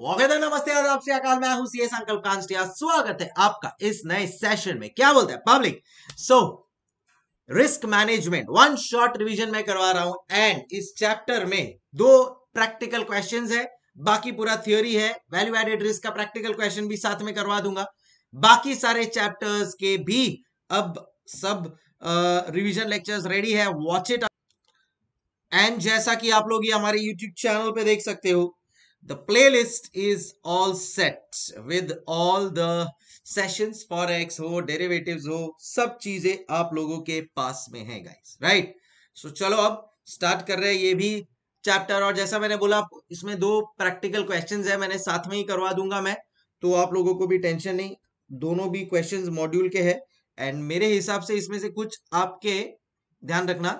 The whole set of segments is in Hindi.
नमस्ते और आपसे अकाल मैं हूं सीएस अंकल कांस्टिया स्वागत है आपका इस नए सेशन में क्या बोलते हैं public so risk management one short revision में करवा रहा हूं एंड इस चैप्टर में दो प्रैक्टिकल क्वेश्चंस है बाकी पूरा थ्योरी है वैल्यू एडेड रिस्क का प्रैक्टिकल क्वेश्चन भी साथ में करवा दूंगा बाकी सारे चैप्टर्स के भी अब सब रिवीजन लेक्चर्स रेडी है वॉच इट एंड जैसा कि आप लोग ये हमारे यूट्यूब चैनल पे देख सकते हो the playlist is all set with all the sessions forex हो डेरिवेटिव्स हो सब चीजें आप लोगों के पास में है गाइस राइट सो चलो अब स्टार्ट कर रहे हैं ये भी चैप्टर और जैसा मैंने बोला इसमें दो प्रैक्टिकल क्वेश्चंस है मैंने साथ में ही करवा दूंगा मैं तो आप लोगों को भी टेंशन नहीं दोनों भी क्वेश्चंस मॉड्यूल के हैं एंड मेरे हिसाब से इसमें से कुछ आपके ध्यान रखना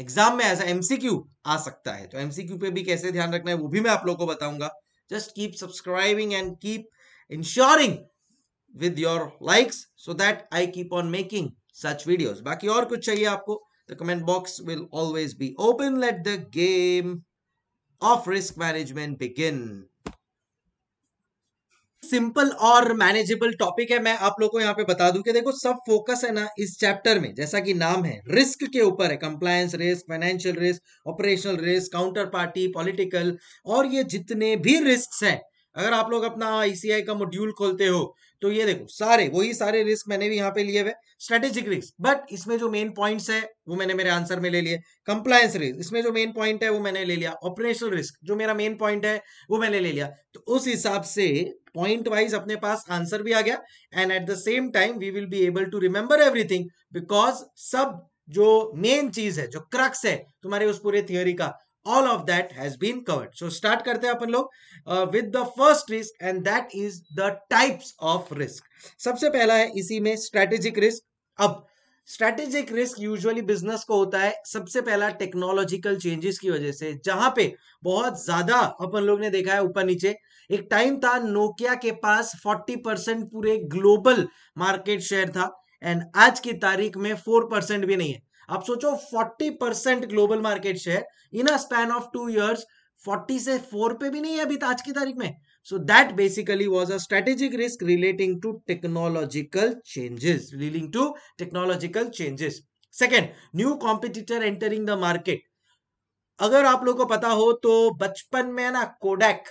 एग्जाम में ऐसा एमसीक्यू आ सकता है तो एमसीक्यू पे भी कैसे ध्यान रखना है वो भी मैं आप लोग को बताऊंगा just keep subscribing and keep ensuring with your likes so that I keep on making such videos बाकी और कुछ चाहिए आपको तो comment box will always be open let the game of risk management begin simple और मैनेजेबल टॉपिक है मैं आप लोग को यहाँ पे बता दूं कि देखो सब फोकस है ना इस चैप्टर में जैसा कि नाम है रिस्क के ऊपर है compliance risk financial risk operational risk counterparty political और ये जितने भी रिस्क हैं अगर आप लोग अपना आईसीआई e का मॉड्यूल खोलते हो तो ये देखो सारे वही सारे रिस्क मैंने भी यहाँ पे लिए हुए स्ट्रेटेजिक रिस्क बट इसमें जो मेन पॉइंट्स है वो मैंने मेरे आंसर में ले लिए कंप्लायंस रिस्क इसमें जो मेन पॉइंट है वो मैंने ले लिया ऑपरेशनल रिस्क जो मेरा मेन पॉइंट है वो मैंने ले लिया तो उस हिसाब से पॉइंट वाइज अपने पास आंसर भी आ गया and at the same time we will be able to remember everything because सब जो मेन चीज है जो क्रक्स है तुम्हारे उस पूरे थियोरी का all of that has been covered so start karte hain apan log uh, with the first risk and that is the types of risk सबसे पहला है इसी में स्ट्रेटेजिक रिस्क अब स्ट्रेटेजिक रिस्क यूजुअली बिजनेस को होता है सबसे पहला टेक्नोलॉजिकल चेंजेस की वजह से जहां पे बहुत ज्यादा अपन लोग ने देखा है ऊपर नीचे एक टाइम था नोकिया के पास 40 परसेंट पूरे ग्लोबल मार्केट शेयर था एंड आज की तारीख में 4 परसेंट भी नहीं है आप सोचो 40 percent global market share in a span of two years 40 से 4 पे भी नहीं है अभी आज की तारीख में so that basically was a strategic risk relating to technological changes relating to technological changes second new competitor entering the market अगर आप लोग को पता हो तो बचपन में ना कोडेक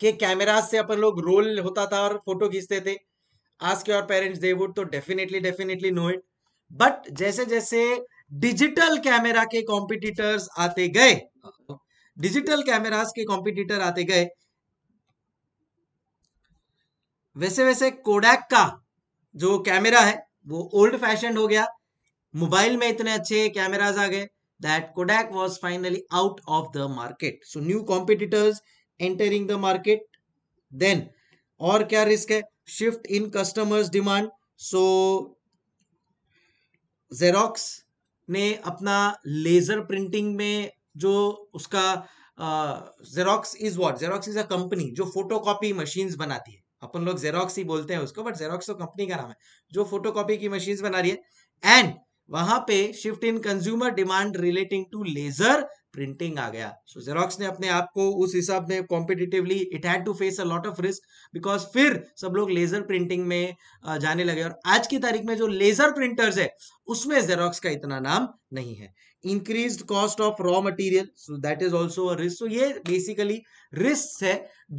के कैमरा से अपन लोग रोल होता था और फोटो खींचते थे आज के और पेरेंट्स दे वुड तो definitely definitely know it but जैसे जैसे डिजिटल कैमरा के कॉम्पिटिटर्स आते गए डिजिटल कैमरास के कॉम्पिटिटर आते गए वैसे वैसे कोडैक का जो कैमरा है वो ओल्ड फैशन हो गया मोबाइल में इतने अच्छे कैमराज आ गए that Kodak was finally out of the market so new competitors entering the market then और क्या रिस्क है shift in customers demand so Xerox ने अपना लेजर प्रिंटिंग में जो उसका Xerox is what Xerox is a company जो फोटोकॉपी मशीन्स बनाती है अपन लोग जेरोक्स ही बोलते हैं उसको बट जेरोक्स तो कंपनी का नाम है जो फोटोकॉपी की मशीन्स बना रही है एंड वहां पे shift in consumer demand relating to laser printing आ गया सो so, जेरोक्स ने अपने आप को उस हिसाब में competitively it had to face a lot of risk because फिर सब लोग लेजर प्रिंटिंग में जाने लगे और आज की तारीख में जो लेजर प्रिंटर्स है उसमें जेरोक्स का इतना नाम नहीं है increase cost of raw material so that is also a risk ये बेसिकली रिस्क है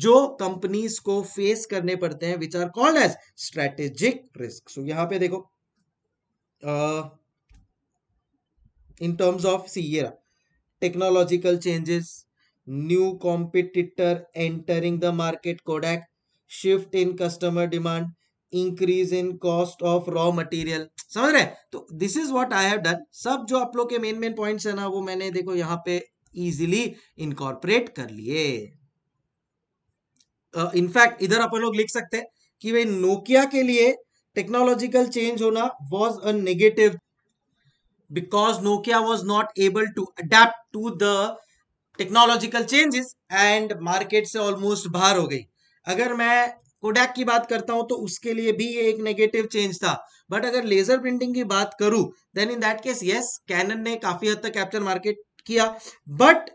जो कंपनीज को फेस करने पड़ते हैं which are called as strategic risk so यहाँ पे देखो इन टर्म्स ऑफ सी ये रहा technological changes, new competitor entering the market Kodak, shift in customer demand, increase in cost of raw material समझ रहे तो this is what I have done सब जो आप लोग के मेन मेन पॉइंट्स है ना वो मैंने देखो यहाँ पे इजिली इनकॉर्पोरेट कर लिए इनफैक्ट uh, इधर अपन लोग लिख सकते हैं कि भाई नोकिया के लिए टेक्नोलॉजिकल चेंज होना was a negative because Nokia was not able to adapt to the technological changes and market से ऑलमोस्ट बाहर हो गई अगर मैं कोडैक की बात करता हूं तो उसके लिए भी ये एक नेगेटिव चेंज था बट अगर लेजर प्रिंटिंग की बात करूं then in that case yes Canon ने काफी हद तक कैप्चर मार्केट किया but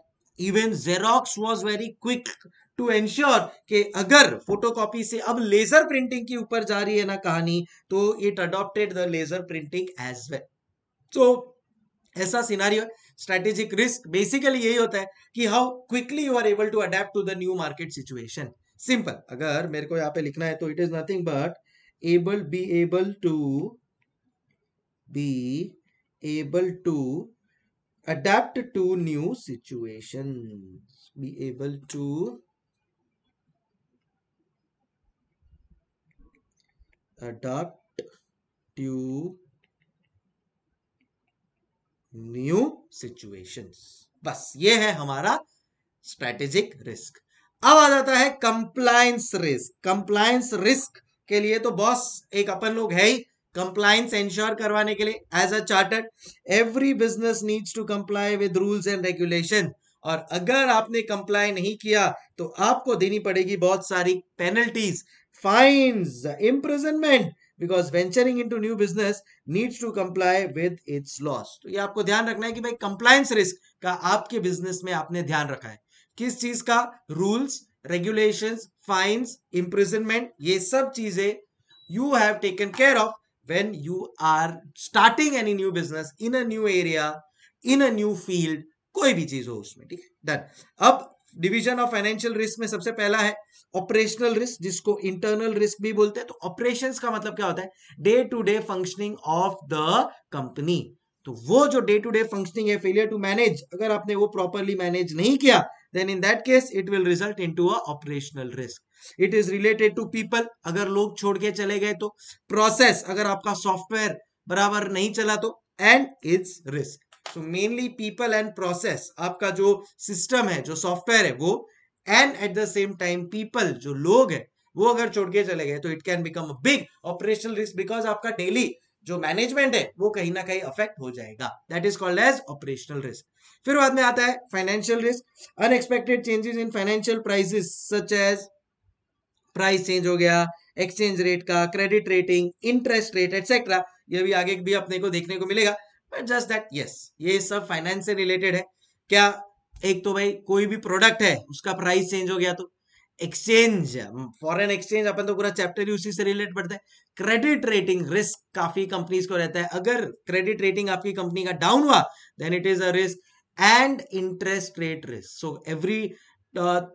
even Xerox was very quick to ensure कि अगर फोटोकॉपी से अब लेजर प्रिंटिंग के ऊपर जा रही है ना कहानी तो it adopted the laser printing as well तो ऐसा सिनारियो स्ट्रेटेजिक रिस्क बेसिकली यही होता है कि how quickly you are able to adapt to the new market situation simple अगर मेरे को यहाँ पे लिखना है तो it is nothing but able be able to be able to adapt to new situation be able to adapt to new situations बस ये है हमारा स्ट्रेटेजिक रिस्क अब आ जाता है कंप्लायंस रिस्क कंप्लायंस रिस्क के लिए तो बॉस एक अपन लोग है ही कंप्लायंस एंश्योर करवाने के लिए as a chartered every business needs to comply with rules and regulation और अगर आपने कंप्लाई नहीं किया तो आपको देनी पड़ेगी बहुत सारी penalties fines imprisonment because venturing in new business needs to comply with its laws तो ये आपको ध्यान रखना है कि भाई कंप्लायंस रिस्क का आपके बिजनेस में आपने ध्यान रखा है किस चीज का रूल्स रेगुलेशन फाइन्स इम्प्रिजनमेंट ये सब चीजें you have taken care of when you are starting any new business in a new area in a new field कोई भी चीज हो उसमें ठीक है डन अब डिवीजन ऑफ फाइनेंशियल रिस्क में सबसे पहला है ऑपरेशनल रिस्क जिसको इंटरनल रिस्क भी बोलते हैं तो ऑपरेशंस का मतलब क्या होता है day to day functioning of the company तो वो जो डे टू डे फंक्शनिंग है फेलियर टू मैनेज अगर आपने वो प्रॉपरली मैनेज नहीं किया then in that case it will result into operational risk it is related to people अगर लोग छोड़ के चले गए तो प्रोसेस अगर आपका सॉफ्टवेयर बराबर नहीं चला तो and it's risk so mainly people and process आपका जो सिस्टम है जो सॉफ्टवेयर है वो and at the same time people जो लोग है वो अगर छोड़ के चले गए तो it can become a big operational risk because आपका डेली जो मैनेजमेंट है वो कहीं ना कहीं अफेक्ट हो जाएगा that is called as operational risk फिर बाद में आता है financial risk unexpected changes in financial prices such as price change हो गया एक्सचेंज रेट का credit rating interest rate etcetera ये भी आगे भी अपने को देखने को मिलेगा बट जस्ट दैट यस ये सब फाइनेंस से रिलेटेड है क्या एक तो भाई कोई भी प्रोडक्ट है उसका प्राइस चेंज हो गया तो एक्सचेंज फॉरेन एक्सचेंज अपन तो पूरा चैप्टर ही उसी से रिलेट पड़ता है क्रेडिट रेटिंग रिस्क काफी कंपनीज को रहता है अगर क्रेडिट रेटिंग आपकी कंपनी का डाउन हुआ then it is a risk and interest rate risk so every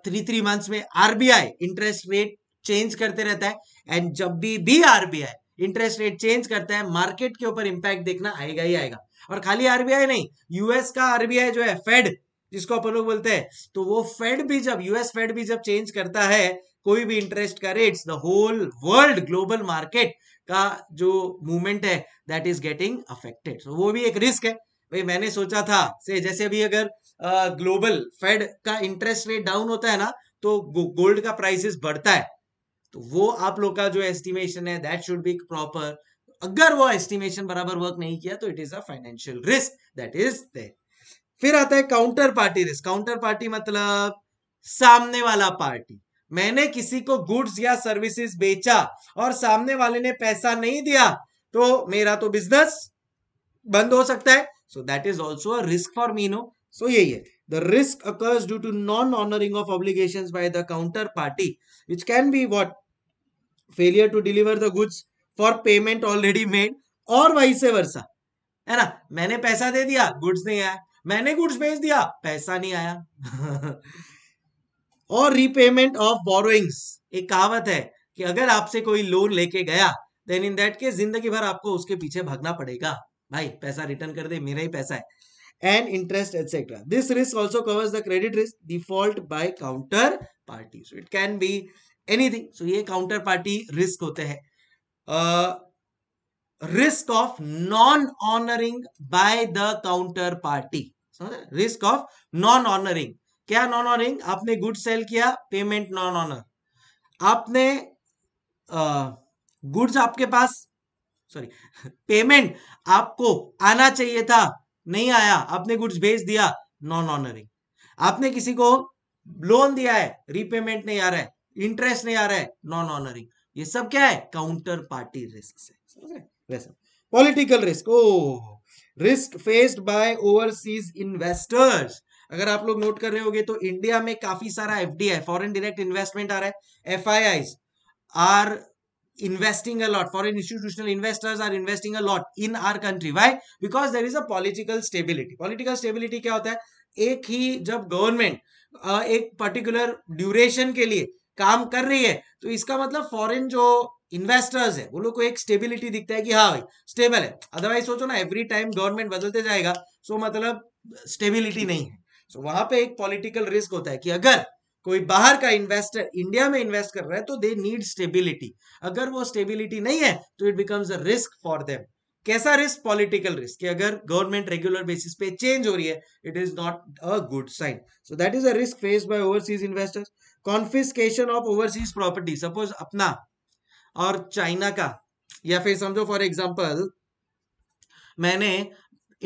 three three months में आरबीआई इंटरेस्ट रेट चेंज करते रहता है एंड जब भी भी आरबीआई इंटरेस्ट रेट चेंज करता है मार्केट के ऊपर इंपैक्ट देखना आएगा ही आएगा और खाली आरबीआई नहीं यूएस का आरबीआई जो है फेड जिसको अपन लोग बोलते हैं तो वो फेड भी जब यूएस फेड भी जब चेंज करता है कोई भी इंटरेस्ट का rate the whole world global market का जो मूवमेंट है दैट इज गेटिंग अफेक्टेड वो भी एक रिस्क है भाई मैंने सोचा था से जैसे अभी अगर ग्लोबल फेड का इंटरेस्ट रेट डाउन होता है ना तो गोल्ड का प्राइसेस बढ़ता है तो वो आप लोग का जो एस्टिमेशन है दैट शुड बी प्रॉपर अगर वो एस्टिमेशन बराबर वर्क नहीं किया तो it is a financial risk that is they फिर आता है counter party risk counterparty मतलब सामने वाला पार्टी मैंने किसी को गुड्स या सर्विसेज बेचा और सामने वाले ने पैसा नहीं दिया तो मेरा तो बिजनेस बंद हो सकता है so that is also risk for me no so यही है the risk occurs due to non honouring of obligation by the counter party which can be what failure to deliver the goods for payment already made और से वर्षा है ना मैंने पैसा दे दिया गुड्स नहीं आया मैंने गुड्स भेज दिया पैसा नहीं आया और रीपेमेंट ऑफ बोरोइंग्स एक कहावत है कि अगर आपसे कोई लोन लेके गया देन इन दैट केस जिंदगी भर आपको उसके पीछे भागना पड़ेगा भाई पैसा रिटर्न कर दे मेरा ही पैसा है and interest etcetera this risk also covers the credit risk default by counter party so it can be anything so ये काउंटर पार्टी रिस्क होते हैं Uh, risk of non-honoring by the counter party. Risk of non honouring क्या नॉन ऑनरिंग आपने गुड सेल किया पेमेंट नॉन ऑनर आपने गुड्स uh, आपके पास सॉरी पेमेंट आपको आना चाहिए था नहीं आया आपने गुड्स भेज दिया नॉन ऑनरिंग आपने किसी को लोन दिया है रीपेमेंट नहीं आ रहा है इंटरेस्ट नहीं आ रहा है नॉन ऑनरिंग ये सब क्या है काउंटर पार्टी रिस्क समझ रहे political risk oh risk faced by overseas investors अगर आप लोग नोट कर रहे होंगे तो इंडिया में काफी सारा F D I foreign direct investment आ रहा है F I I are investing a lot foreign institutional investors are investing a lot in our country why because there is a political stability political stability क्या होता है एक ही जब गवर्नमेंट एक पर्टिकुलर ड्यूरेशन के लिए काम कर रही है तो इसका मतलब फॉरेन जो इन्वेस्टर्स है वो लोग को एक स्टेबिलिटी दिखता है कि हाँ भाई स्टेबल है अदरवाइज सोचो ना एवरी टाइम गवर्नमेंट बदलते जाएगा सो मतलब स्टेबिलिटी नहीं है सो वहां पे एक पॉलिटिकल रिस्क होता है कि अगर कोई बाहर का इन्वेस्टर इंडिया में इन्वेस्ट कर रहा है तो दे नीड स्टेबिलिटी अगर वो स्टेबिलिटी नहीं है तो it becomes a risk for them कैसा रिस्क पॉलिटिकल रिस्क कि अगर गवर्नमेंट रेगुलर बेसिस पे चेंज हो रही है it is not a good sign so that is a risk faced by overseas investors confiscation of overseas property suppose अपना और चाइना का या फिर समझो फॉर एग्जाम्पल मैंने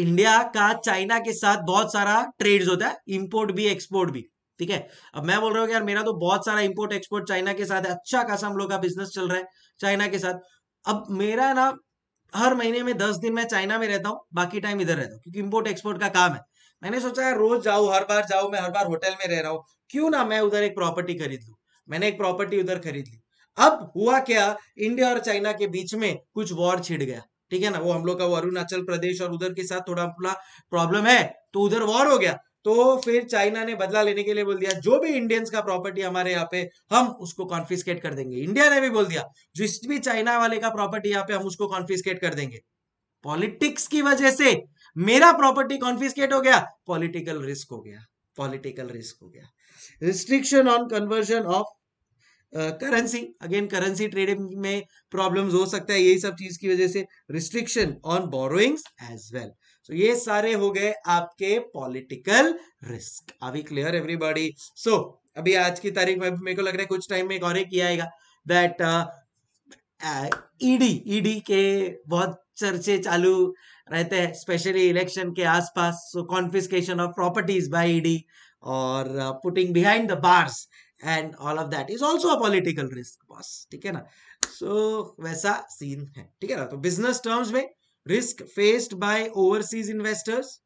इंडिया का चाइना के साथ बहुत सारा ट्रेड्स होता है इंपोर्ट भी एक्सपोर्ट भी ठीक है अब मैं बोल रहा हूँ यार मेरा तो बहुत सारा इंपोर्ट एक्सपोर्ट चाइना के साथ है अच्छा खासा हम लोग का बिजनेस चल रहा है चाइना के साथ अब मेरा ना हर महीने में दस दिन मैं चाइना में रहता हूँ बाकी टाइम इधर रहता हूँ क्योंकि इंपोर्ट एक्सपोर्ट का काम है मैंने सोचा रोज जाऊ हर बार जाऊ मैं हर बार होटल में रह रहा हूँ क्यों ना मैं उधर एक प्रॉपर्टी खरीद लू मैंने एक प्रॉपर्टी उधर खरीद ली अब हुआ क्या इंडिया और चाइना के बीच में कुछ वॉर छिड़ गया ठीक है ना वो हम लोग का वो अरुणाचल प्रदेश और उधर के साथ थोड़ा अपना प्रॉब्लम है तो उधर वॉर हो गया तो फिर चाइना ने बदला लेने के लिए बोल दिया जो भी इंडियंस का प्रॉपर्टी हमारे यहाँ पे हम उसको कॉन्फिस्केट कर देंगे इंडिया ने भी बोल दिया जिस भी चाइना वाले का प्रॉपर्टी यहाँ पे हम उसको कॉन्फिस्केट कर देंगे पॉलिटिक्स की वजह से मेरा प्रॉपर्टी कॉन्फिस्केट हो गया पॉलिटिकल रिस्क हो गया पॉलिटिकल रिस्क हो गया restriction on conversion of currency again currency trading में प्रॉब्लम्स हो सकता है यही सब चीज की वजह से restriction on borrowings as well so ये सारे हो गए आपके पॉलिटिकल रिस्क अभी क्लियर एवरीबॉडी सो अभी आज की तारीख में मेरे को लग रहा है कुछ टाइम में एक और एक किया आएगा दैट ईडी ईडी के बहुत चर्चे चालू रहते हैं स्पेशली इलेक्शन के आसपास so confiscation of properties by ED और putting behind the bars and all of that is also a political risk boss ठीक है ना सो so, वैसा सीन है ठीक है ना तो बिजनेस टर्म्स में risk faced by overseas investors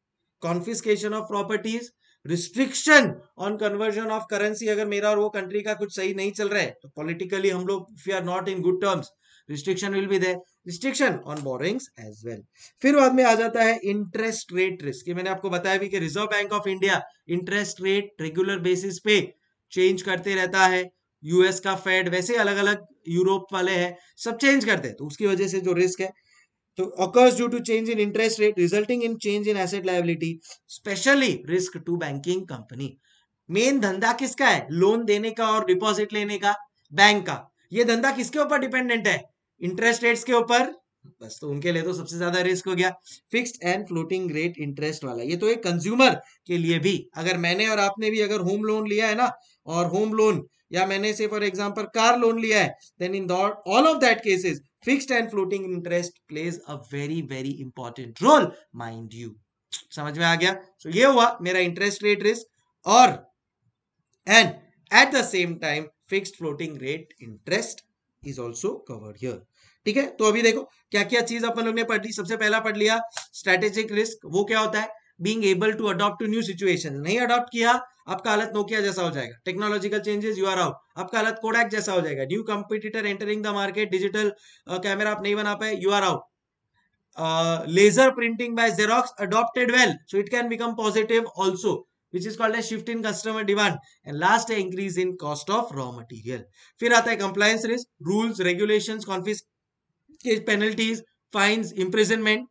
confiscation of properties restriction on conversion of currency अगर मेरा और वो कंट्री का कुछ सही नहीं चल रहा है तो पॉलिटिकली हम लोग if you are not in good terms restriction will be there restriction on borrowing as well फिर बाद में आ जाता है इंटरेस्ट रेट रिस्क मैंने आपको बताया भी कि Reserve Bank of India interest rate regular basis पे चेंज करते रहता है यूएस का फेड वैसे अलग अलग यूरोप वाले हैं सब चेंज करते हैं तो उसकी वजह से जो रिस्क है तो occurs due to change in interest rate resulting in change in asset liability specially risk to banking company main धंधा किसका है लोन देने का और डिपॉजिट लेने का बैंक का ये धंधा किसके ऊपर डिपेंडेंट है इंटरेस्ट रेट्स के ऊपर बस तो उनके लिए तो सबसे ज्यादा रिस्क हो गया fixed and floating rate interest वाला ये तो एक कंज्यूमर के लिए भी अगर मैंने और आपने भी अगर होम लोन लिया है ना और होम लोन या मैंने से फॉर एग्जांपल कार लोन लिया है then in all of that cases fixed and floating interest plays a very very important role mind you समझ में आ गया सो so, ये हुआ मेरा इंटरेस्ट रेट रिस्क और and at the same time fixed floating rate interest is also covered here ठीक है तो अभी देखो क्या क्या चीज अपन लोग ने पढ़ ली सबसे पहला पढ़ लिया स्ट्रेटेजिक रिस्क वो क्या होता है being able to adopt new situation नहीं अडॉप्ट किया आपका हालत नोकिया जैसा हो जाएगा technological changes you are out आपका हालत कोडैक जैसा हो जाएगा new competitor entering the market digital camera आप नहीं बना पाए you are out laser printing by Xerox adopted well so it can become positive also which is called a shift in customer demand and last increase in cost of raw material फिर आता है compliance risk rules regulations confiscation penalties fines imprisonment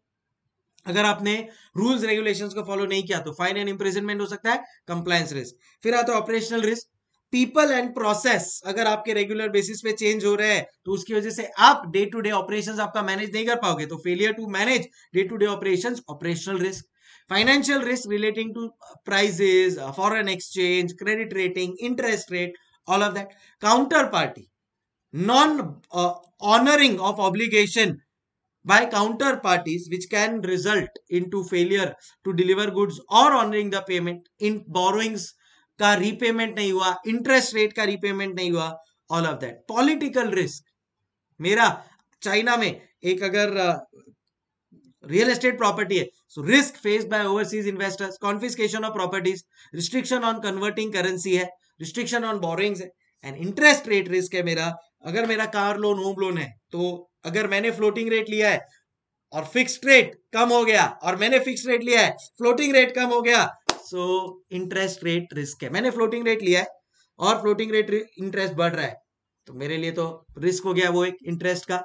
अगर आपने रूल्स रेगुलेशंस को फॉलो नहीं किया तो फाइन एंड इंप्रेजनमेंट हो सकता है कंप्लायंस रिस्क फिर आता है operational risk people and process अगर आपके रेगुलर बेसिस पे चेंज हो रहे हैं तो उसकी वजह से आप डे टू डे ऑपरेशंस आपका मैनेज नहीं कर पाओगे तो failure to manage day to day operations operational risk Financial risk relating to prices, uh, foreign exchange, credit rating, interest rate, all of that. Counterparty, non-honoring uh, of obligation by counterparties which can result into failure to deliver goods or honoring the payment in borrowings का repayment नहीं हुआ interest rate का repayment नहीं हुआ all of that political risk मेरा चाइना में एक अगर रियल एस्टेट प्रॉपर्टी है So risk faced by overseas investors, confiscation of properties, restriction on converting currency है, restriction on borrowings है, and interest rate risk है मेरा अगर मेरा कार लोन होम लोन है तो अगर मैंने फ्लोटिंग रेट लिया है और फिक्स्ड रेट कम हो गया और मैंने फिक्स्ड रेट लिया है फ्लोटिंग रेट कम हो गया सो इंटरेस्ट रेट रिस्क है मैंने फ्लोटिंग रेट लिया है और फ्लोटिंग रेट इंटरेस्ट बढ़ रहा है तो मेरे लिए तो रिस्क हो गया वो एक इंटरेस्ट का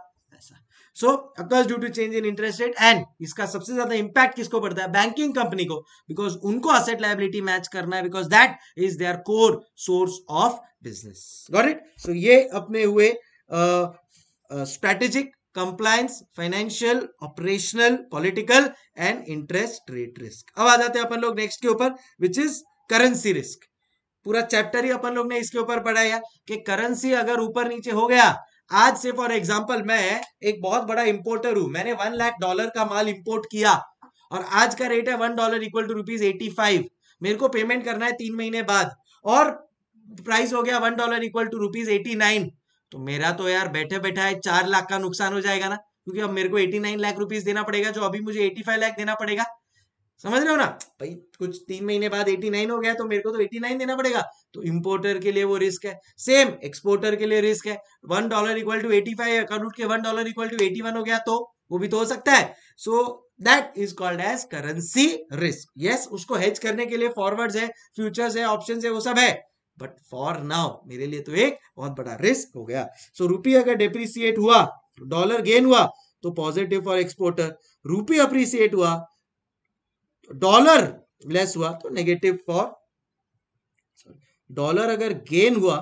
so occurs due to change in interest rate and इसका सबसे ज्यादा इंपैक्ट किसको पड़ता है बैंकिंग कंपनी को बिकॉज उनको असेट लाइबिलिटी मैच करना है because that is their core source of business got it so ये अपने हुए strategic compliance financial operational political and interest rate risk अब आ जाते हैं अपन लोग नेक्स्ट के ऊपर विच इज करेंसी रिस्क पूरा चैप्टर ही अपन लोग ने इसके ऊपर पढ़ाया कि करेंसी अगर ऊपर नीचे हो गया आज से फॉर एग्जाम्पल मैं एक बहुत बड़ा इंपोर्टर हूं मैंने वन लाख डॉलर का माल इंपोर्ट किया और आज का रेट है one dollar equal to rupees eighty five मेरे को पेमेंट करना है तीन महीने बाद और प्राइस हो गया one dollar equal to rupees eighty nine तो मेरा तो यार बैठे बैठा है चार लाख का नुकसान हो जाएगा ना क्योंकि अब मेरे को एटी नाइन लाख रुपीज देना पड़ेगा जो अभी मुझे एटी फाइव लाख देना पड़ेगा समझ रहे हो ना भाई कुछ तीन महीने बाद 89 हो गया तो मेरे को तो 89 देना पड़ेगा तो इंपोर्टर के लिए वो रिस्क है सेम एक्सपोर्टर के लिए रिस्क है one dollar equal to eighty five account के one dollar equal to eighty one हो गया तो वो भी तो हो सकता है so that is called as currency risk yes उसको हेज करने के लिए फॉरवर्ड है फ्यूचर्स है ऑप्शन है वो सब है बट फॉर नाउ मेरे लिए तो एक बहुत बड़ा रिस्क हो गया सो so, रुपये अगर डिप्रिसिएट हुआ डॉलर गेन हुआ तो पॉजिटिव फॉर एक्सपोर्टर रुपये अप्रिसिएट हुआ डॉलर लेस हुआ तो नेगेटिव फॉर डॉलर अगर गेन हुआ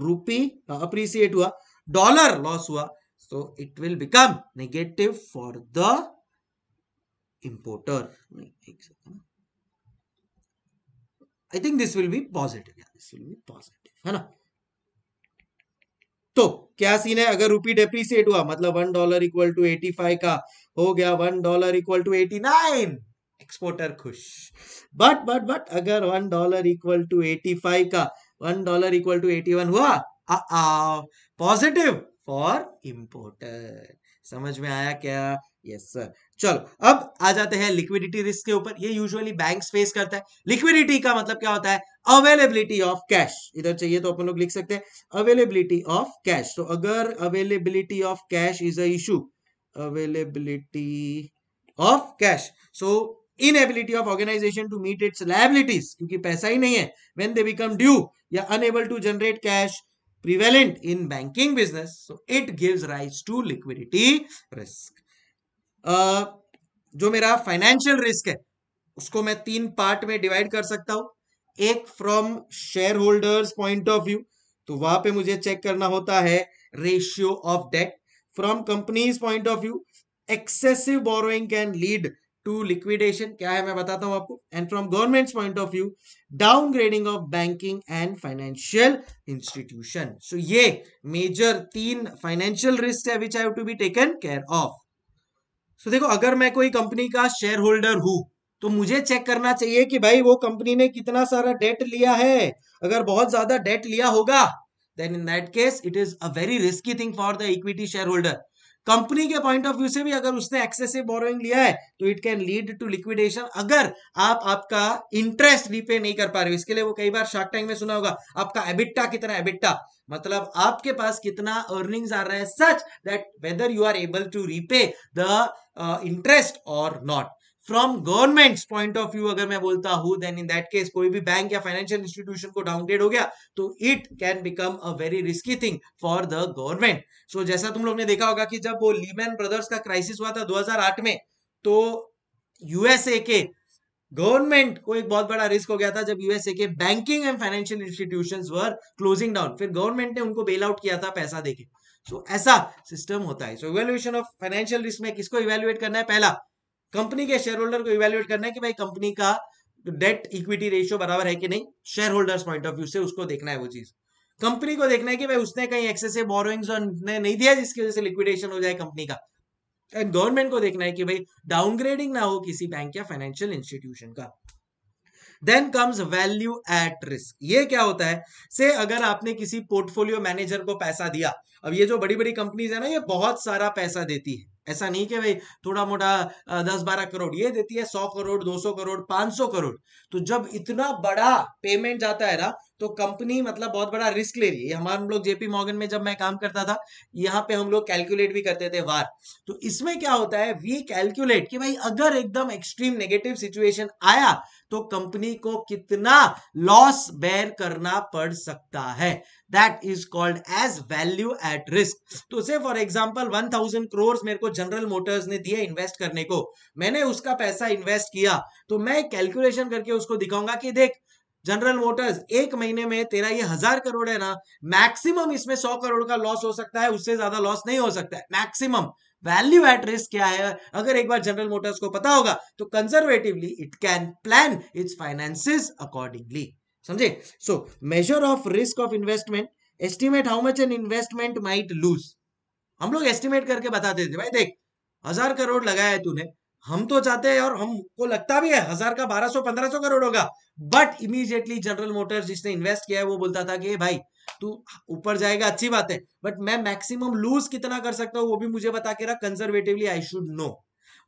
रूपी अप्रिसिएट हुआ डॉलर लॉस हुआ so it will become negative for the importer i think this will be positive yeah, this will be है ना तो क्या सीन है अगर रुपी डेप्रिसिएट हुआ मतलब one dollar equal to eighty five का हो गया one dollar equal to eighty nine exporter खुश बट बट बट अगर one dollar equal to eighty five का one dollar equal to eighty one हुआ पॉजिटिव फॉर इंपोर्टर समझ में आया क्या यस yes, सर चलो अब आ जाते हैं लिक्विडिटी रिस्क के ऊपर ये यूजुअली बैंक फेस करता है लिक्विडिटी का मतलब क्या होता है अवेलेबिलिटी ऑफ कैश इधर चाहिए तो अपन लोग लिख सकते हैं अवेलेबिलिटी ऑफ कैश तो अगर availability of cash is a issue availability of cash so inability of organisation to meet its liabilities क्योंकि पैसा ही नहीं है व्हेन दे बिकम ड्यू या unable to generate cash prevalent in banking business so it gives rise to liquidity risk uh, जो मेरा फाइनेंशियल रिस्क है उसको मैं तीन पार्ट में डिवाइड कर सकता हूं एक from share holders point of view तो वहां पे मुझे चेक करना होता है ratio of debt from companies point of view excessive borrowing can lead to liquidation क्या है मैं बताता हूं आपको and from government point of view downgrading of banking and financial institution so ये मेजर तीन फाइनेंशियल रिस्क है which have to be taken care of so देखो अगर मैं कोई कंपनी का शेयर होल्डर हूं तो मुझे चेक करना चाहिए कि भाई वो कंपनी ने कितना सारा डेट लिया है अगर बहुत ज्यादा डेट लिया होगा then in that case it is a very risky thing for the equity share holder company के पॉइंट ऑफ व्यू से भी अगर उसने एक्सेसिव बोरोइंग लिया है तो it can lead to liquidation अगर आप आपका इंटरेस्ट रीपे नहीं कर पा रहे हो इसके लिए वो कई बार शार्क टैंक में सुना होगा आपका एबिट्टा कितना एबिट्टा मतलब आपके पास कितना अर्निंग्स आ रहा है such that whether you are able to repay the interest और not from government point of view अगर मैं बोलता हूं देन इन दैट केस कोई भी बैंक या फाइनेंशियल इंस्टीट्यूशन को डाउनग्रेड हो गया तो it can become a very risky thing for the government so जैसा तुम लोग ने देखा होगा कि जब वो लीमैन ब्रदर्स का क्राइसिस हुआ था 2008 में तो यूएसए के गवर्नमेंट को एक बहुत बड़ा रिस्क हो गया था जब यूएसए के banking and financial institution were closing down फिर गवर्नमेंट ने उनको बेल आउट किया था पैसा देके सो so, ऐसा सिस्टम होता है so evaluation of financial risk में किसको इवेल्युएट करना है पहला कंपनी के शेयर होल्डर को इवेल्युएट करना है कि भाई कंपनी का डेट इक्विटी रेशियो बराबर है कि नहीं share holders point of view से उसको देखना है वो चीज कंपनी को देखना है कि भाई उसने कहीं एक्सेसिव बोरोइंग्स नहीं दिया जिसकी वजह से लिक्विडेशन हो जाए कंपनी का एंड गवर्नमेंट को देखना है कि भाई डाउनग्रेडिंग ना हो किसी बैंक या फाइनेंशियल इंस्टीट्यूशन का then comes value at risk ये क्या होता है से अगर आपने किसी पोर्टफोलियो मैनेजर को पैसा दिया अब ये जो बड़ी बड़ी कंपनीज है ना ये बहुत सारा पैसा देती है ऐसा नहीं कि भाई थोड़ा मोटा दस बारह करोड़ ये देती है सौ करोड़ दो सौ करोड़ पांच सौ करोड़ तो जब इतना बड़ा पेमेंट जाता है ना तो कंपनी मतलब बहुत बड़ा रिस्क ले रही है हमारे हम लोग जेपी मॉर्गन में जब मैं काम करता था यहाँ पे हम लोग कैलकुलेट भी करते थे वार तो इसमें क्या होता है वी कैलकुलेट कि भाई अगर एकदम एक्सट्रीम नेगेटिव सिचुएशन आया तो कंपनी को कितना लॉस बेयर करना पड़ सकता है that is called as value at risk तो से for example one thousand crore मेरे को जनरल मोटर्स ने दिया इन्वेस्ट करने को मैंने उसका पैसा इन्वेस्ट किया तो मैं कैलकुलेशन करके उसको दिखाऊंगा कि देख जनरल मोटर्स एक महीने में तेरा ये हजार करोड़ है ना मैक्सिमम इसमें सौ करोड़ का लॉस हो सकता है उससे ज्यादा लॉस नहीं हो सकता है मैक्सिमम वैल्यू एट रिस्क क्या है अगर एक बार जनरल मोटर्स को पता होगा तो conservatively it can plan its finances accordingly समझे so measure of risk of investment estimate how much an investment might lose हम लोग एस्टिमेट करके बताते थे भाई देख हजार करोड़ लगाया है तूने हम तो चाहते हैं और हमको लगता भी है हजार का बारह सौ पंद्रह सौ करोड़ होगा बट इमीजिएटली जनरल मोटर्स जिसने इन्वेस्ट किया है वो बोलता था कि भाई तू ऊपर जाएगा अच्छी बात है बट मैं मैक्सिमम लूज कितना कर सकता हूँ वो भी मुझे बता के रहा कंजर्वेटिवली आई शुड नो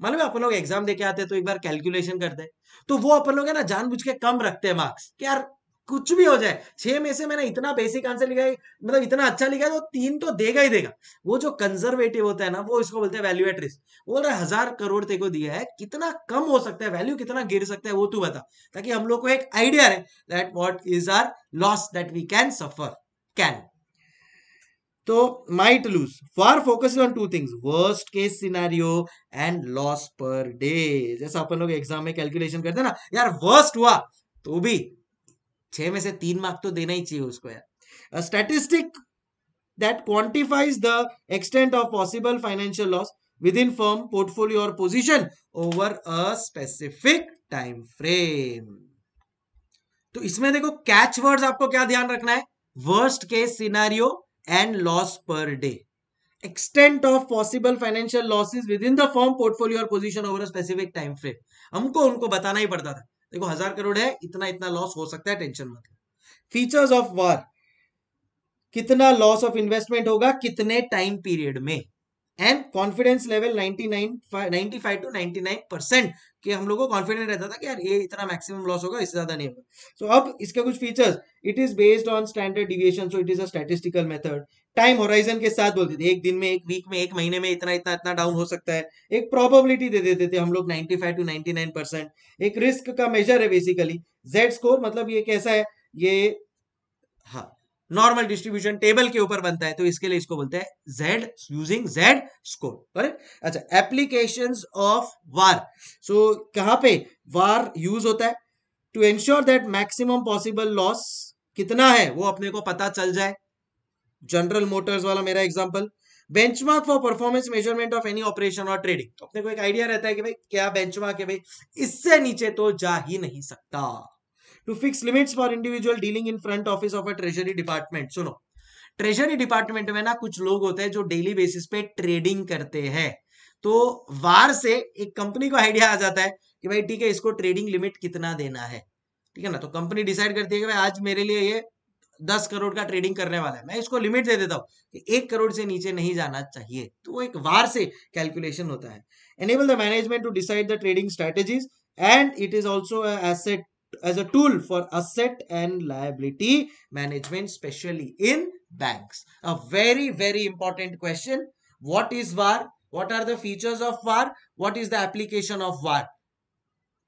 मालूम है अपन लोग एग्जाम देके आते हैं तो एक बार कैलकुलेशन करते हैं तो वो अपन लोग है ना जानबूझ के कम रखते हैं मार्क्स यार कुछ भी हो जाए छह में से मैंने इतना बेसिक आंसर लिखा है मतलब इतना अच्छा लिखा है तो तीन तो देगा ही देगा वो जो कंजर्वेटिव होता है ना वो इसको बोलते हैं वैल्यू एट रिस्क बोल रहा हजार करोड़ को दिया है कितना कम हो सकता है वैल्यू कितना गिर सकता है वो तू बता ताकि हम लोग को एक आइडिया रहे that what is our loss that we can suffer can तो might lose for focus on two things worst case scenario and loss per day जैसा अपन लोग एग्जाम में कैलकुलेशन करते हैं ना यार वर्स्ट हुआ तो भी छह में से तीन मार्क तो देना ही चाहिए उसको यार statistic that quantifies the extent of possible financial loss within firm portfolio और position over a specific time frame तो इसमें देखो कैच वर्ड आपको क्या ध्यान रखना है worst case scenario and loss per day extent of possible financial losses with in the form portfolio और position over specific time frame हमको उनको बताना ही पड़ता था देखो हजार करोड़ है इतना इतना लॉस हो सकता है टेंशन मत फीचर्स ऑफ वॉर कितना लॉस ऑफ इन्वेस्टमेंट होगा कितने टाइम पीरियड में एंड कॉन्फिडेंस लेवल 99 95 99 परसेंट कि हम लोग को कॉन्फिडेंट रहता था कि यार ये इतना मैक्सिमम लॉस होगा इससे ज्यादा नहीं होगा सो so, अब इसके कुछ features it is based on standard deviation so it is a statistical method time horizon के साथ बोलते थे एक दिन में एक वीक में एक महीने में इतना इतना इतना डाउन हो सकता है एक प्रोबेबिलिटी दे देते थे हम लोग 95 टू 99 परसेंट एक रिस्क का मेजर है बेसिकली जेड स्कोर मतलब ये कैसा है ये हाँ नॉर्मल डिस्ट्रीब्यूशन टेबल के ऊपर बनता है तो इसके लिए इसको बोलते हैं Z using Z score correct अच्छा एप्लीकेशन ऑफ वार सो कहाँ पे वार यूज होता है to ensure that maximum possible loss कितना है वो अपने को पता चल जाए जनरल मोटर्स वाला मेरा example benchmark for performance measurement of any operation और ट्रेडिंग तो अपने को एक आइडिया रहता है कि भाई क्या बेंचमार्क है भाई इससे नीचे तो जा ही नहीं सकता to fix limits for individual dealing in front office of a treasury department सुनो ट्रेजरी डिपार्टमेंट में ना कुछ लोग होते हैं जो डेली बेसिस पे ट्रेडिंग करते हैं तो वार से एक कंपनी को आइडिया आ जाता है कि भाई ठीक है इसको ट्रेडिंग लिमिट कितना देना है ठीक है ना तो कंपनी डिसाइड करती है कि भाई आज मेरे लिए ये दस करोड़ का ट्रेडिंग करने वाला है मैं इसको लिमिट दे देता हूँ कि एक करोड़ से नीचे नहीं जाना चाहिए तो वो एक वार से कैलकुलेशन होता है enable the management to decide the trading strategies and it is also asset as a tool for asset and liability management specially in bank a very very important question what is VaR what are the features of VaR what is the application of VaR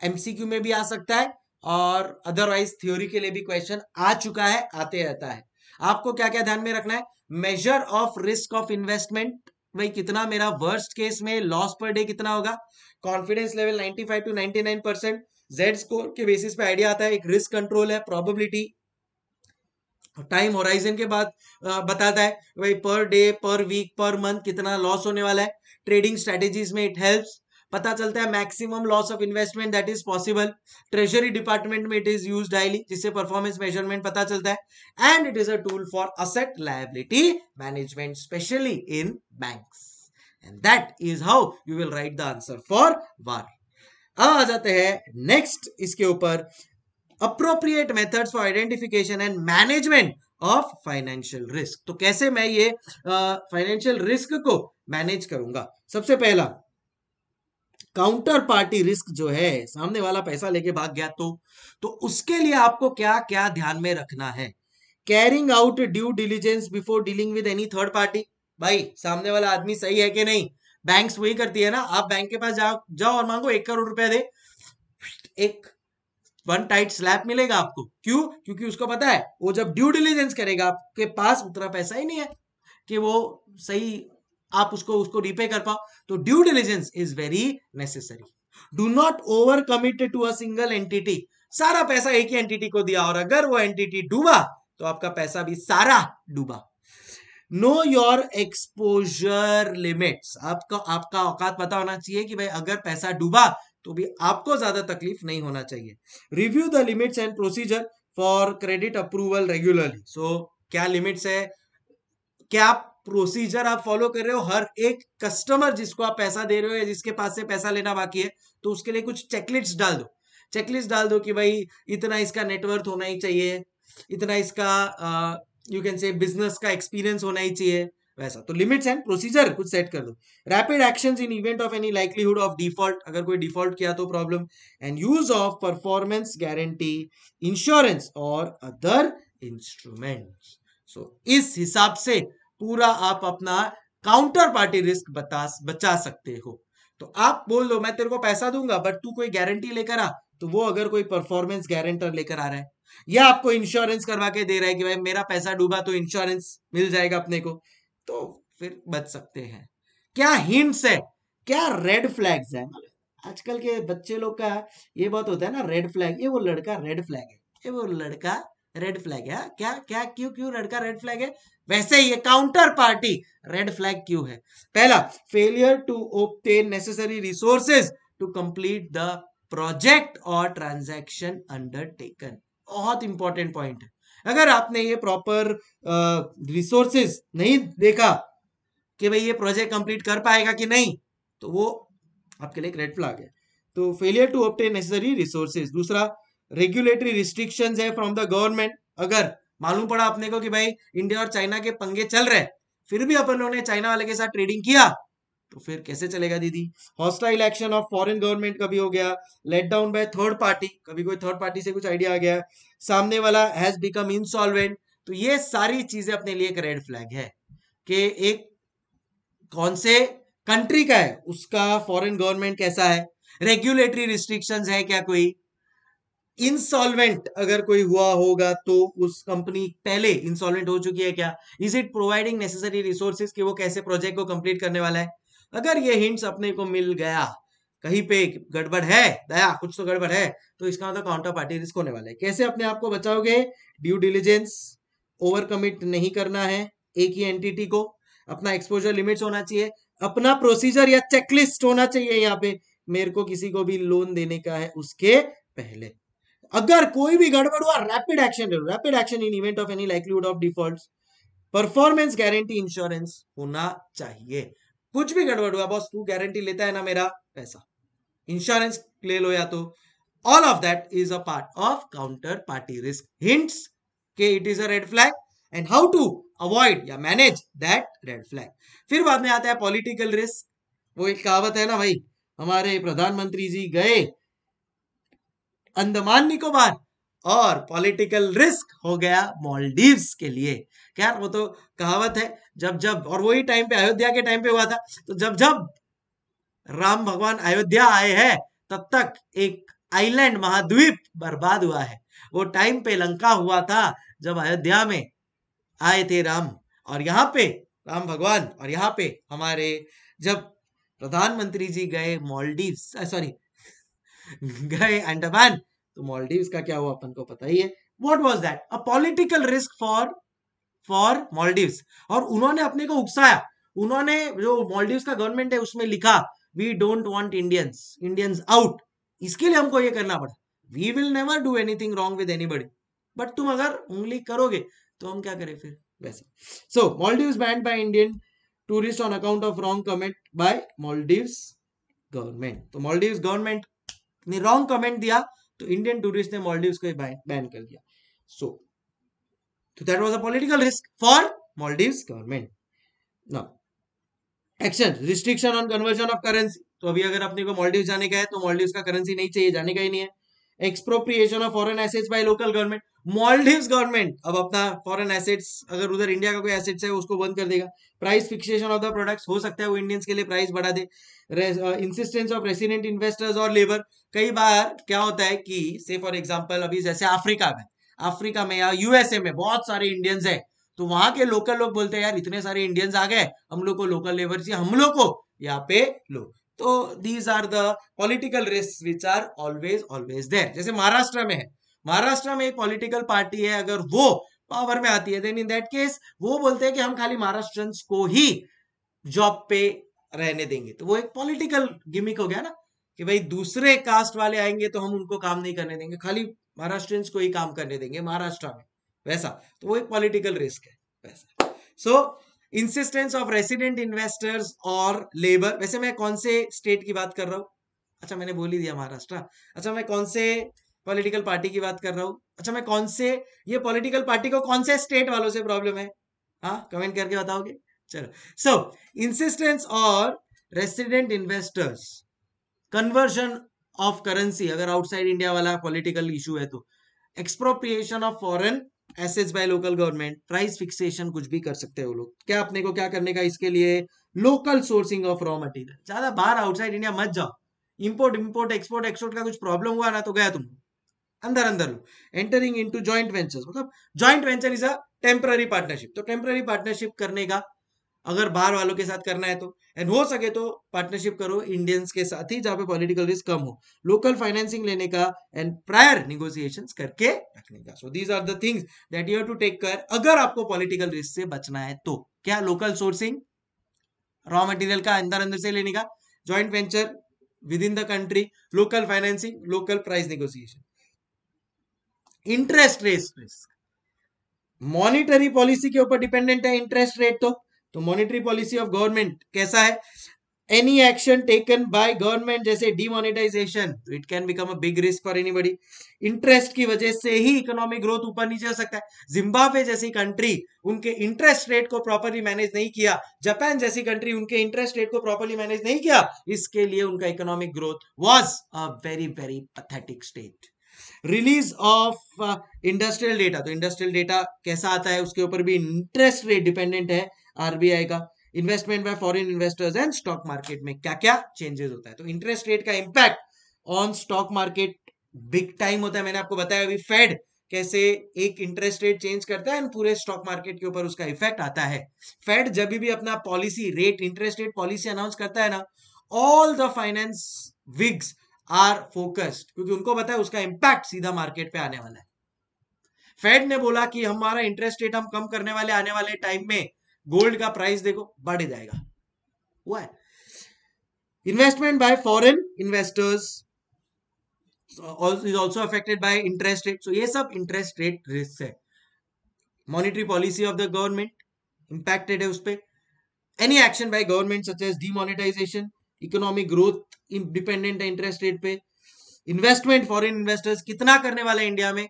MCQ में भी आ सकता है और अदरवाइज थ्योरी के लिए भी क्वेश्चन आ चुका है आते रहता है आपको क्या क्या ध्यान में रखना है measure of risk of investment भाई कितना मेरा वर्स्ट केस में लॉस पर डे कितना होगा confidence level 95 to ninety percent Z score के बेसिस पे आइडिया आता है एक रिस्क कंट्रोल है प्रॉबिलिटी टाइम होराइजन के बाद बताता है भाई पर डे पर वीक पर मंथ कितना लॉस होने वाला है ट्रेडिंग स्ट्रेटेजीज में इट हेल्प्स पता चलता है maximum loss of investment that is possible treasury department में इट इज यूज डायली जिससे परफॉर्मेंस मेजरमेंट पता चलता है and it is a tool for asset liability management specially in bank and that is how you will write the answer for VaR अब आ जाते हैं नेक्स्ट इसके ऊपर appropriate method for identification and management of financial risk तो कैसे मैं ये फाइनेंशियल uh, रिस्क को मैनेज करूंगा सबसे पहला काउंटर पार्टी रिस्क जो है सामने वाला पैसा लेके भाग गया तो तो उसके लिए आपको क्या क्या ध्यान में रखना है carrying out due diligence before dealing with any third party भाई सामने वाला आदमी सही है कि नहीं बैंक वही करती है ना आप बैंक के पास जाओ जाओ और मांगो एक करोड़ रुपया दे एक वन टाइट स्लैप मिलेगा आपको क्यों क्योंकि उसको पता है वो जब ड्यू डिलीजेंस करेगा आपके पास उतना पैसा ही नहीं है कि वो सही आप उसको उसको रिपे कर पाओ तो due diligence is very necessary do not over committed to a entity सारा पैसा एक ही एंटिटी को दिया और अगर वो एंटिटी डूबा तो आपका पैसा भी सारा डूबा नो योर एक्सपोजर लिमिट्स आपका आपका औकात पता होना चाहिए कि भाई अगर पैसा डूबा तो भी आपको ज्यादा तकलीफ नहीं होना चाहिए review the limits and procedure for credit approval regularly so क्या लिमिट्स है क्या प्रोसीजर आप फॉलो कर रहे हो हर एक कस्टमर जिसको आप पैसा दे रहे हो या जिसके पास से पैसा लेना बाकी है तो उसके लिए कुछ चेकलिस्ट डाल दो चेकलिस्ट डाल दो कि भाई इतना इसका नेटवर्थ होना ही चाहिए इतना इसका यू कैन से बिजनेस का एक्सपीरियंस होना ही चाहिए वैसा तो लिमिट्स एंड प्रोसीजर कुछ सेट कर दो rapid action in event of any likelihood of default अगर कोई डिफॉल्ट किया तो problem and use of performance guarantee insurance और अदर इंस्ट्रूमेंट्स सो इस हिसाब से पूरा आप अपना काउंटर पार्टी रिस्क बता बचा सकते हो तो आप बोल दो मैं तेरे को पैसा दूंगा बट तू कोई गारंटी लेकर आ तो वो अगर कोई परफॉर्मेंस गारंटर लेकर आ रहा है या आपको इंश्योरेंस करवा के दे रहा है कि भाई मेरा पैसा डूबा तो इंश्योरेंस मिल जाएगा अपने को तो फिर बच सकते हैं क्या हिंट्स है क्या रेड फ्लैग्स है आजकल के बच्चे लोग का ये बहुत होता है ना रेड फ्लैग ये वो लड़का रेड फ्लैग है ये वो लड़का रेड फ्लैग है हाँ, क्या क्या क्यों क्यों लड़का रेड फ्लैग है वैसे ही काउंटर पार्टी रेड फ्लैग क्यों है पहला failure to obtain necessary resources to complete the project और ट्रांजैक्शन अंडरटेकन बहुत इंपॉर्टेंट पॉइंट है अगर आपने ये प्रॉपर रिसोर्सेज नहीं देखा कि भाई ये प्रोजेक्ट कंप्लीट कर पाएगा कि नहीं तो वो आपके लिए रेड फ्लैग है तो failure to obtain necessary resources दूसरा रेगुलेटरी रिस्ट्रिक्शंस है फ्रॉम द गवर्नमेंट अगर मालूम पड़ा अपने को कि भाई इंडिया और चाइना के पंगे चल रहे फिर भी अपन लोगों ने चाइना वाले के साथ ट्रेडिंग किया तो फिर कैसे चलेगा दीदी hostile action of foreign government कभी हो गया let down by third party कभी कोई थर्ड पार्टी से कुछ आइडिया आ गया सामने वाला हैज बिकम इनसॉल्वेंट तो ये सारी चीजें अपने लिए एक रेड फ्लैग है कि एक कौन से कंट्री का है उसका फॉरेन गवर्नमेंट कैसा है रेगुलेटरी रिस्ट्रिक्शंस है क्या कोई इंसॉल्वेंट अगर कोई हुआ होगा तो उस कंपनी पहले इंसॉल्वेंट हो चुकी है क्या is it providing necessary resources कि वो कैसे प्रोजेक्ट को कंप्लीट करने वाला है अगर ये हिंट्स अपने को मिल गया कहीं पे गड़बड़ है दया कुछ तो गड़बड़ है तो इसका मतलब काउंटर पार्टी रिस्क होने वाला है कैसे अपने आप को बचाओगे ड्यू डिलीजेंस ओवर कमिट नहीं करना है एक ही एंटिटी को अपना एक्सपोजर लिमिट्स होना चाहिए अपना प्रोसीजर या चेकलिस्ट होना चाहिए यहाँ पे मेरे को किसी को भी लोन देने का है उसके पहले अगर कोई भी गड़बड़ हुआ रैपिड एक्शन ले लो rapid action in event of any likelihood of default performance guarantee insurance होना चाहिए कुछ भी गड़बड़ हुआ बॉस तू गारंटी लेता है ना मेरा पैसा इंश्योरेंस ले लो या तो all of that is a part of counter party risk hints के it is a red flag and how to avoid या मैनेज दैट रेड फ्लैग फिर बाद में आता है पॉलिटिकल रिस्क वो एक कहावत है ना भाई हमारे प्रधानमंत्री जी गए अंदमान निकोबार और पॉलिटिकल रिस्क हो गया मॉलडीव्स के लिए क्या वो तो कहावत है जब जब और वही टाइम पे अयोध्या के टाइम पे हुआ था तो जब जब राम भगवान अयोध्या आए हैं तब तक एक आइलैंड महाद्वीप बर्बाद हुआ है वो टाइम पे लंका हुआ था जब अयोध्या में आए थे राम और यहाँ पे राम भगवान और यहाँ पे हमारे जब प्रधानमंत्री जी गए मॉलडीव सॉरी गए अंडमान तो मॉलडीव का क्या हुआ अपन को पता ही है what was that a political risk for for Maldives और उन्होंने अपने को उकसाया उन्होंने जो मॉलडीव का गवर्नमेंट है उसमें लिखा we don't want Indians Indians out इसके लिए हमको ये करना पड़ा we will never do anything wrong with anybody but तुम अगर उंगली करोगे तो हम क्या करें फिर वैसे so Maldives banned by Indian tourist on account of wrong comment by Maldives government तो मॉलडीव गवर्नमेंट ने रॉन्ग कमेंट दिया तो इंडियन टूरिस्ट ने मॉलडीव को बैन कर दिया सो तो that was a political risk for Maldives government ना action restriction on conversion of currency तो अभी अगर अपने को मॉलडीव जाने का है तो मॉलडीव का करेंसी नहीं चाहिए जाने का ही नहीं है एक्सप्रोप्रिएशन ऑफ फॉरन एसेज by local government Maldives government अब अपना फॉरन एसेट्स अगर उधर इंडिया का कोई एसेट्स है उसको बंद कर देगा price fixation of the products हो सकता है वो इंडियंस के लिए प्राइस बढ़ा दे इंसिस्टेंस ऑफ रेसिडेंट इन्वेस्टर्स और लेबर कई बार क्या होता है कि से फॉर एग्जाम्पल अभी जैसे अफ्रीका में अफ्रीका में या यूएसए में बहुत सारे इंडियंस है तो वहां के लोकल लोग बोलते हैं यार इतने सारे इंडियंस आ गए हम लोग को लोकल लेबर चाहिए हम लोग को यहाँ पे लो तो these are the political risk which are always always there जैसे महाराष्ट्र में है महाराष्ट्र में एक पॉलिटिकल पार्टी है अगर वो पावर में आती है देन इन दैट केस वो बोलते हैं कि हम खाली महाराष्ट्र को ही जॉब पे रहने देंगे तो वो एक पॉलिटिकल गिमिक हो गया ना कि भाई दूसरे कास्ट वाले आएंगे तो हम उनको काम नहीं करने देंगे खाली महाराष्ट्र को ही काम करने देंगे महाराष्ट्र में वैसा तो वो एक पॉलिटिकल रिस्क है वैसा so insistence of resident investors और लेबर वैसे मैं कौन से स्टेट की बात कर रहा हूँ अच्छा मैंने बोल ही दिया महाराष्ट्र अच्छा मैं कौन से पॉलिटिकल पार्टी की बात कर रहा हूँ अच्छा मैं कौन से ये पॉलिटिकल पार्टी को कौन से स्टेट वालों से प्रॉब्लम है हाँ कमेंट करके बताओगे चलो सो इंसिस्टेंस और resident investors conversion of currency अगर आउटसाइड इंडिया वाला पॉलिटिकल इशू है तो expropriation of foreign assets by local government price fixation कुछ भी कर सकते हैं वो लोग क्या अपने को क्या करने का इसके लिए local sourcing of raw material ज्यादा बाहर आउटसाइड इंडिया मत जाओ इंपोर्ट इंपोर्ट एक्सपोर्ट एक्सपोर्ट का कुछ प्रॉब्लम हुआ ना तो गया तुम अंदर अंदर लो एंटरिंग इनटू जॉइंट वेंचर्स मतलब joint venture is a temporary partnership तो टेम्पररी पार्टनरशिप करने का अगर बाहर वालों के साथ करना है तो एंड हो सके तो पार्टनरशिप करो इंडियंस के साथ ही जहां पे पॉलिटिकल रिस्क कम हो लोकल फाइनेंसिंग लेने का एंड प्रायर निगोसिएशन करके रखने का so these are the things that you have to take care अगर आपको पॉलिटिकल रिस्क से बचना है तो क्या लोकल सोर्सिंग रॉ मटेरियल का अंदर अंदर से लेने का joint venture with in the country local financing local price negotiation interest rate risk monetary policy के ऊपर डिपेंडेंट है इंटरेस्ट रेट तो तो मॉनिटरी पॉलिसी ऑफ गवर्नमेंट कैसा है any action taken by government जैसे demonetisation it can become a big risk for anybody interest की वजह से ही इकोनॉमिक ग्रोथ ऊपर नीचे हो सकता है जिम्बाब्वे जैसी कंट्री उनके इंटरेस्ट रेट को प्रॉपरली मैनेज नहीं किया जापान जैसी कंट्री उनके इंटरेस्ट रेट को प्रॉपरली मैनेज नहीं किया इसके लिए उनका economic growth was a very very pathetic state release of industrial data तो इंडस्ट्रियल डेटा कैसा आता है उसके ऊपर भी इंटरेस्ट रेट डिपेंडेंट है आरबीआई का investment by foreign investors and stock market में क्या क्या चेंजेस होता है तो इंटरेस्ट रेट का impact on stock market big time होता है मैंने आपको बताया अभी फेड कैसे एक इंटरेस्ट रेट चेंज करता है एंड पूरे स्टॉक मार्केट के ऊपर उसका इफेक्ट आता है फेड जब भी अपना policy rate interest rate policy announce करता है ना all the finance wigs are focused क्योंकि उनको पता है उसका इंपैक्ट सीधा मार्केट पे आने वाला है फेड ने बोला कि हमारा इंटरेस्ट रेट हम कम करने वाले आने वाले टाइम में गोल्ड का प्राइस देखो बढ़ जाएगा हुआ है investment by foreign investors is also affected by interest rate so ये सब इंटरेस्ट रेट रिस्क है monetary policy of the government impacted है उस पर any action by government such as demonetisation economic growth dependent है इंटरेस्ट रेट पे इन्वेस्टमेंट फॉरेन इन्वेस्टर्स कितना करने वाला है इंडिया में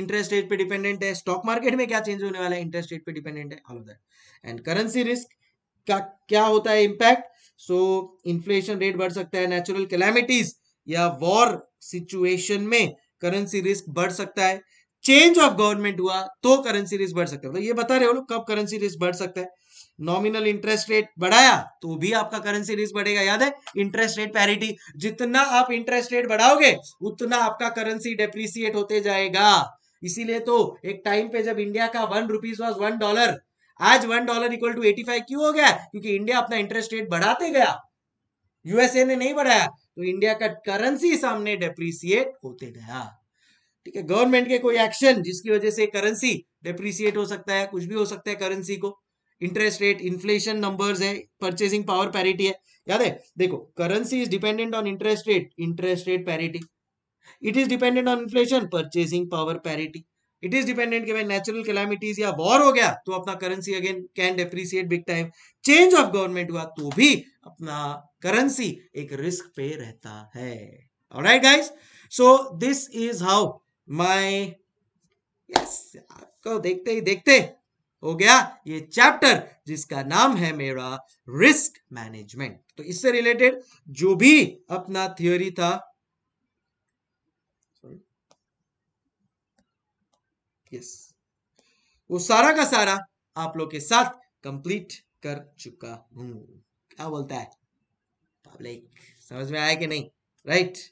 इंटरेस्ट रेट पे डिपेंडेंट है स्टॉक मार्केट में क्या चेंज होने वाला है इंटरेस्ट रेट पे डिपेंडेंट है all of that and currency risk का क्या होता है इंपैक्ट सो इन्फ्लेशन रेट बढ़ सकता है नेचुरल कैलामिटीज या वॉर सिचुएशन में करेंसी रिस्क बढ़ सकता है चेंज ऑफ गवर्नमेंट हुआ तो करेंसी रिस्क बढ़ सकता है तो ये बता रहे हो लोग कब करेंसी रिस्क बढ़ सकता है नॉमिनल इंटरेस्ट रेट बढ़ाया तो भी आपका करेंसी रिस्क बढ़ेगा याद है इंटरेस्ट रेट पैरिटी जितना आप इंटरेस्ट रेट बढ़ाओगे उतना आपका करेंसी डेप्रिसिएट होते जाएगा इसीलिए तो एक टाइम पे जब इंडिया का one rupees was one dollar आज one dollar equal to eighty five क्यों हो गया क्योंकि इंडिया अपना इंटरेस्ट रेट बढ़ाते गया यूएसए ने नहीं बढ़ाया तो इंडिया का करेंसी सामने डेप्रिसिएट होते गया ठीक है गवर्नमेंट के कोई एक्शन जिसकी वजह से करेंसी डेप्रिसिएट हो सकता है कुछ भी हो सकता है करेंसी को इंटरेस्ट रेट इन्फ्लेशन नंबर्स है परचेसिंग पावर पैरिटी है याद है देखो currency is dependent on interest rate interest rate parity it is dependent on inflation purchasing power parity it is dependent कि भाई नेचुरल कैलामिटीज या वॉर हो गया तो अपना currency again can depreciate big time change of government हुआ तो भी अपना करेंसी एक रिस्क पे रहता है alright guys so this is how my yes आपको देखते ही देखते हो गया ये चैप्टर जिसका नाम है मेरा रिस्क मैनेजमेंट तो इससे रिलेटेड जो भी अपना थियोरी था यस वो सारा का सारा आप लोग के साथ कंप्लीट कर चुका हूं क्या बोलता है पब्लिक समझ में आया कि नहीं राइट right?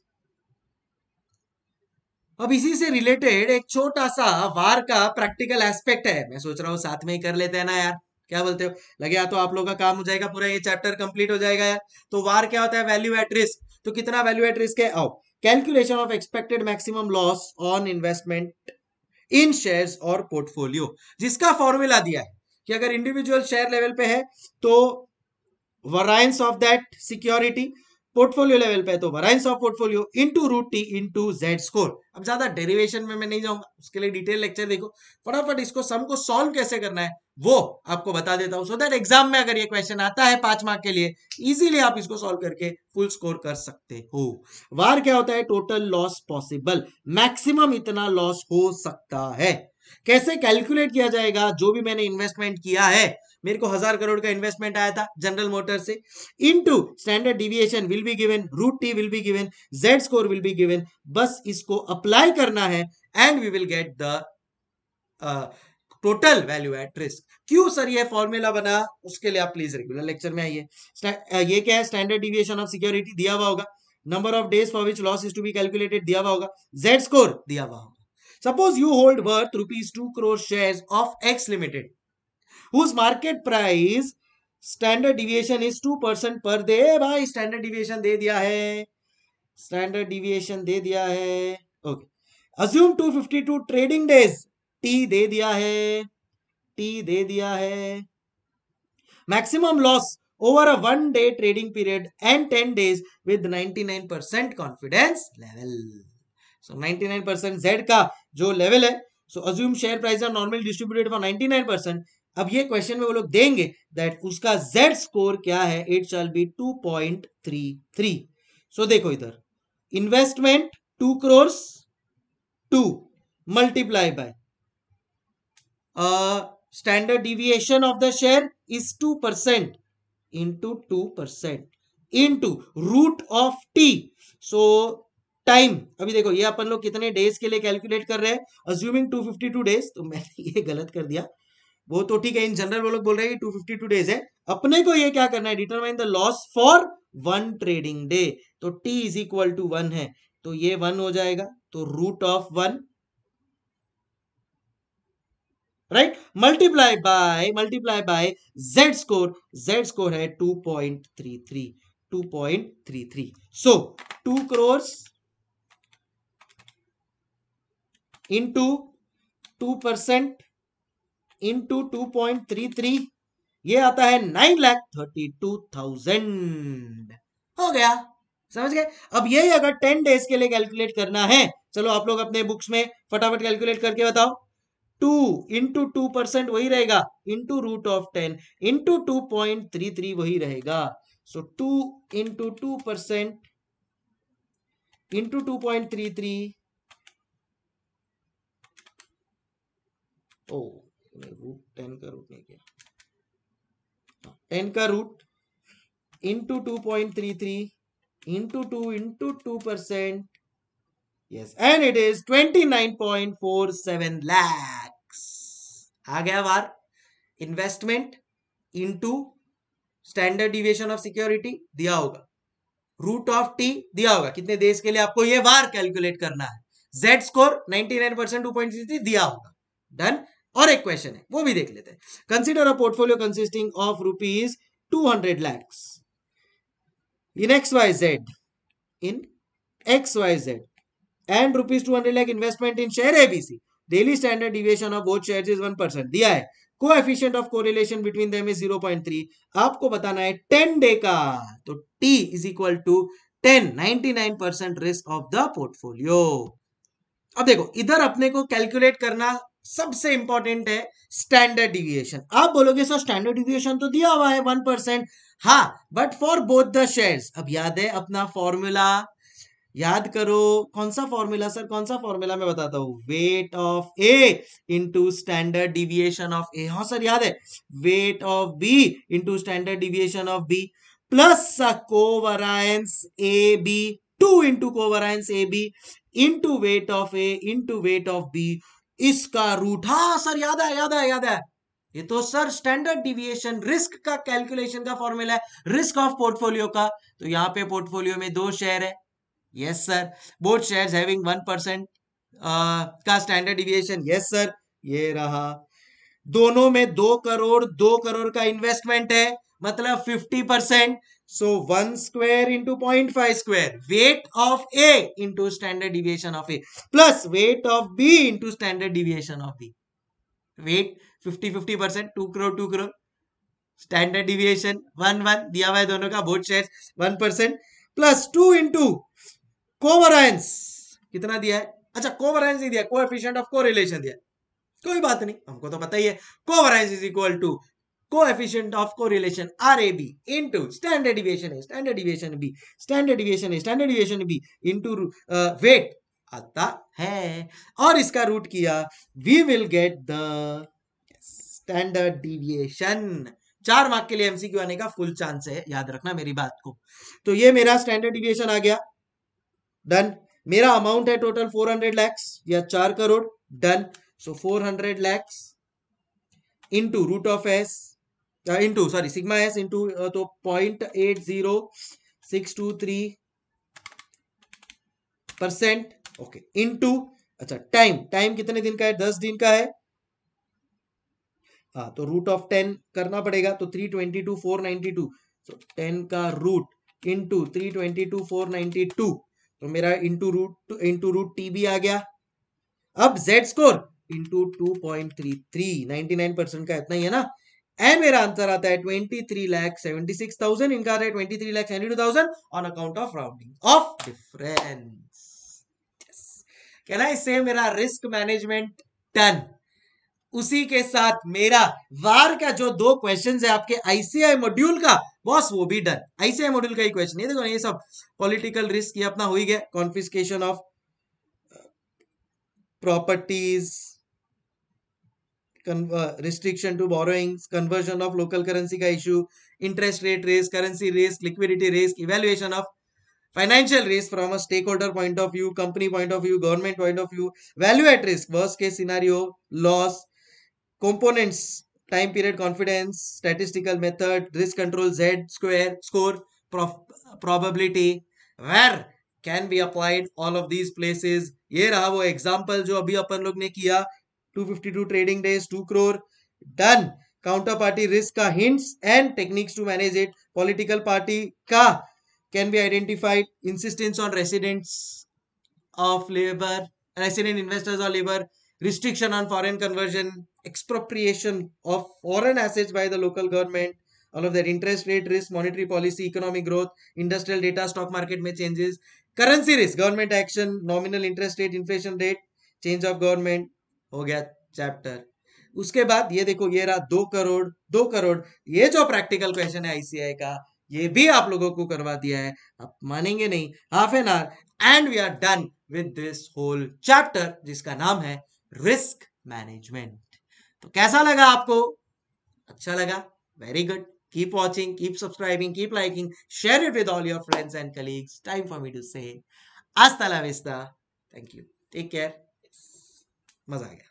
अब इसी से रिलेटेड एक छोटा सा वार का प्रैक्टिकल एस्पेक्ट है मैं सोच रहा हूँ साथ में ही कर लेते हैं ना यार क्या बोलते हो लगे तो आप लोग का काम हो जाएगा पूरा ये चैप्टर कंप्लीट हो जाएगा यार तो वार क्या होता है वैल्यू एट रिस्क तो कितना वैल्यू एट रिस्क है आओ calculation of expected maximum loss on investment in share और पोर्टफोलियो जिसका फॉर्मूला दिया है कि अगर इंडिविजुअल शेयर लेवल पे है तो variance of that security portfolio level पे तो variance of portfolio into root T into Z score अब ज्यादा डेरिवेशन में मैं नहीं जाऊंगा उसके लिए डिटेल लेक्चर देखो फटाफट इसको सम को सॉल्व कैसे करना है वो आपको बता देता हूं सो दैट एग्जाम में अगर ये क्वेश्चन आता है पांच मार्क के लिए इजीली आप इसको सॉल्व करके फुल स्कोर कर सकते हो वार क्या होता है टोटल लॉस पॉसिबल मैक्सिमम इतना लॉस हो सकता है कैसे कैलकुलेट किया जाएगा जो भी मैंने इन्वेस्टमेंट किया है मेरे को हजार करोड़ का इन्वेस्टमेंट आया था जनरल मोटर से into standard deviation will be given root T will be given Z score will be given बस इसको अप्लाई करना है and we will get the total value at risk क्यों सर ये फॉर्मूला बना उसके लिए आप प्लीज रेगुलर लेक्चर में आइए uh, ये क्या है स्टैंडर्ड डिविएशन ऑफ सिक्योरिटी दिया हुआ होगा number of days for which loss is to be calculated दिया हुआ होगा जेड स्कोर दिया हुआ होगा suppose you hold worth rupees two crore share of X limited whose market price standard deviation is two percent per day भाई standard deviation दे दिया है standard deviation दे दिया है okay assume 252 trading days T दे दिया है T दे दिया है maximum loss over a one day trading period and 10 days with 99% confidence level so 99% z का जो level है so assume share price are normally distributed for 99% अब ये क्वेश्चन में वो लोग देंगे दैट उसका जेड स्कोर क्या है इट शैल बी 2.33 सो देखो इधर investment two crores to multiply by standard deviation of the share is two percent into two percent into root of T so time अभी देखो ये अपन लोग कितने डेज के लिए कैलकुलेट कर रहे हैं अज्यूमिंग टू डेज तो मैंने ये गलत कर दिया वो तो ठीक है इन जनरल वो लोग बोल रहे हैं टू फिफ्टी टू डेज है अपने को ये क्या करना है determine the loss for one trading day तो T is equal to one है तो ये वन हो जाएगा तो root of one right multiply by multiply by Z score Z score है two point three three two point three three so two crores two two percent into two point three three ये आता है nine lakh thirty two thousand हो गया समझ गए अब यही अगर टेन डेज के लिए कैलकुलेट करना है चलो आप लोग अपने बुक्स में फटाफट कैलकुलेट करके बताओ टू इंटू टू परसेंट वही रहेगा into root of ten into two point three three वही रहेगा so two into two percent into two point three three oh root ten का रूट नहीं किया टेन हाँ, का root into two point three three into two into two percent yes and it is twenty nine point four seven lakhs आ गया बार investment into standard deviation of security दिया होगा रूट ऑफ टी दिया होगा कितने देश के लिए आपको ये वार कैलकुलेट करना है Z score nine percent two point three three दिया होगा डन और एक क्वेश्चन है वो भी देख लेते हैं consider a portfolio consisting of rupees two hundred lakhs in X Y Z in X Y Z and rupees two hundred lakh investment in share ABC daily standard deviation of both share is one percent दिया है coefficient of correlation between them is zero point three आपको बताना है टेन डे का तो T is equal to ten ninety nine percent risk of the portfolio अब देखो इधर अपने को कैलकुलेट करना सबसे इंपॉर्टेंट है स्टैंडर्ड डिविएशन आप बोलोगे सर स्टैंडर्ड डिविएशन तो दिया हुआ है वन परसेंट हा but for both the shares अब याद है अपना फॉर्मूला याद करो कौन सा फॉर्मूला सर कौन सा फॉर्मूला मैं बताता हूँ weight of A into standard deviation of A हाँ सर याद है weight of B into standard deviation of B plus covariance A B two into covariance A B into weight of A into weight of B इसका रूठा सर याद है याद है याद है ये तो सर स्टैंडर्ड डिविएशन रिस्क का कैलकुलेशन का फॉर्मूला है रिस्क ऑफ पोर्टफोलियो का तो यहां पे पोर्टफोलियो में दो शेयर है yes sir both shares having one percent का स्टैंडर्ड डिविएशन यस सर ये रहा दोनों में दो करोड़ दो करोड़ का इन्वेस्टमेंट है मतलब fifty percent So 1 square into 0.5 square, weight of A into standard deviation of A plus weight of B into standard deviation of B. Weight 50-50%, percent 2 crore, 2 crore. Standard deviation 1, 1, दिया हुआ है दोनों का both shares 1 percent plus 2 into covariance कितना दिया है अच्छा covariance नहीं दिया coefficient of correlation दिया कोई बात नहीं हमको तो पता ही है covariance is equal to coefficient of correlation RAB into standard deviation A, standard deviation B, standard deviation A, standard deviation B into uh, weight आता है और इसका रूट किया we will get the standard deviation चार मार्क के लिए एमसीक्यू आने का फुल चांस है याद रखना मेरी बात को तो ये मेरा स्टैंडर्ड डिविएशन आ गया डन मेरा अमाउंट है टोटल 400 लाख या चार crore done so 400 lakh into root of S into sorry sigma S into तो point eight zero six two three percent okay into अच्छा टाइम टाइम कितने दिन का है दस दिन का है हाँ तो रूट ऑफ टेन करना पड़ेगा तो three twenty two four ninety two तो टेन का root into three twenty two four ninety two तो मेरा into root into root T भी आ गया अब Z score into two point three three ninety nine percent का इतना ही है ना ए मेरा आंसर आता है twenty three lakh seventy six thousand इनका आता है twenty three lakh seventy two thousand on account of rounding off difference कहना इससे मेरा रिस्क मैनेजमेंट टन उसी के साथ मेरा वार का जो दो क्वेश्चंस है आपके आईसीआई मॉड्यूल का बॉस वो भी डन आईसीआई मॉड्यूल का ही क्वेश्चन ये देखो ये सब पॉलिटिकल रिस्क ये अपना हो ही गया confiscation of properties restriction to borrowings conversion of local currency का issue interest rate risk currency risk liquidity risk evaluation of financial risk from a stakeholder point of view company point of view government point of view value at risk worst case scenario loss components time period confidence statistical method risk control Z square score probability where can be applied all of these places ये रहा वो एग्जाम्पल जो अभी अपन लोग ने किया 252 trading days, 2 crore. Done. Counterparty risk ka hints and techniques to manage it. Political party ka can be identified. Insistence on residents of labor, resident investors or labor. Restriction on foreign conversion. Expropriation of foreign assets by the local government. All of that interest rate risk, monetary policy, economic growth, industrial data, stock market may changes. Currency risk, government action, nominal interest rate, inflation rate, change of government, हो गया चैप्टर उसके बाद ये देखो ये रहा दो करोड़ दो करोड़ ये जो प्रैक्टिकल क्वेश्चन है आईसीआई का ये भी आप लोगों को करवा दिया है आप मानेंगे नहीं half an hour and we are done with this whole chapter जिसका नाम है रिस्क मैनेजमेंट तो कैसा लगा आपको अच्छा लगा very good keep watching keep subscribing keep liking share it with all your friends and colleagues time for me to say आस्ता la vista thank you Mas aí.